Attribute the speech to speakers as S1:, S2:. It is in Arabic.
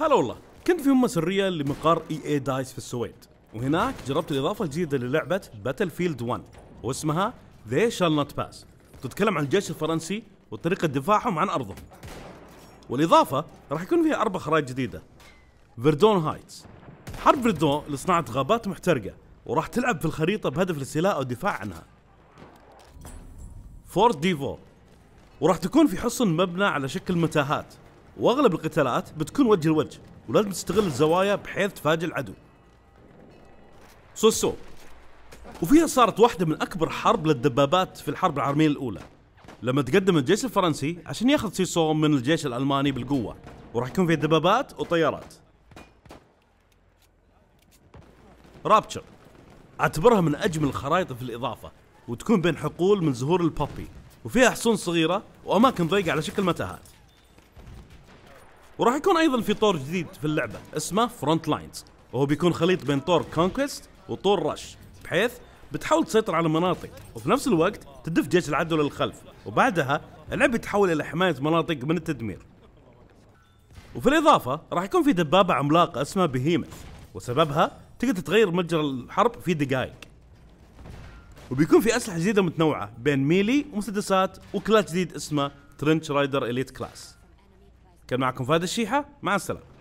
S1: هلا والله كنت في مهمة سرية لمقر اي اي دايس في السويد وهناك جربت الإضافة الجديدة للعبة باتل فيلد 1 واسمها ذي شال نوت باس تتكلم عن الجيش الفرنسي وطريقة دفاعهم عن أرضهم والإضافة راح يكون فيها أربع خرائط جديدة فيردون هايتس حرب فيردون لصناعة غابات محترقة وراح تلعب في الخريطة بهدف الاستيلاء أو الدفاع عنها فورت ديفو وراح تكون في حصن مبنى على شكل متاهات واغلب القتالات بتكون وجه لوجه ولازم تستغل الزوايا بحيث تفاجئ العدو سوسو وفيها صارت واحدة من أكبر حرب للدبابات في الحرب العالمية الأولى لما تقدم الجيش الفرنسي عشان ياخذ سيسو من الجيش الألماني بالقوة وراح يكون فيه دبابات وطيارات رابتشر اعتبرها من أجمل الخرائط في الإضافة وتكون بين حقول من زهور البابي وفيها حصون صغيرة وأماكن ضيقة على شكل متاهات وراح يكون ايضا في طور جديد في اللعبه اسمه فرونت لاينز وهو بيكون خليط بين طور كونكويست وطور رش بحيث بتحاول تسيطر على مناطق وفي نفس الوقت تدف جيش العدو للخلف وبعدها اللعبة يتحول إلى حماية مناطق من التدمير وفي الإضافة راح يكون في دبابة عملاقة اسمها بهيمث وسببها تقدر تغير متجر الحرب في دقائق وبيكون في أسلحة جديدة متنوعة بين ميلي ومسدسات وكلاس جديد اسمه ترنش رايدر إليت كلاس كان معكم فهد الشيحه مع السلامه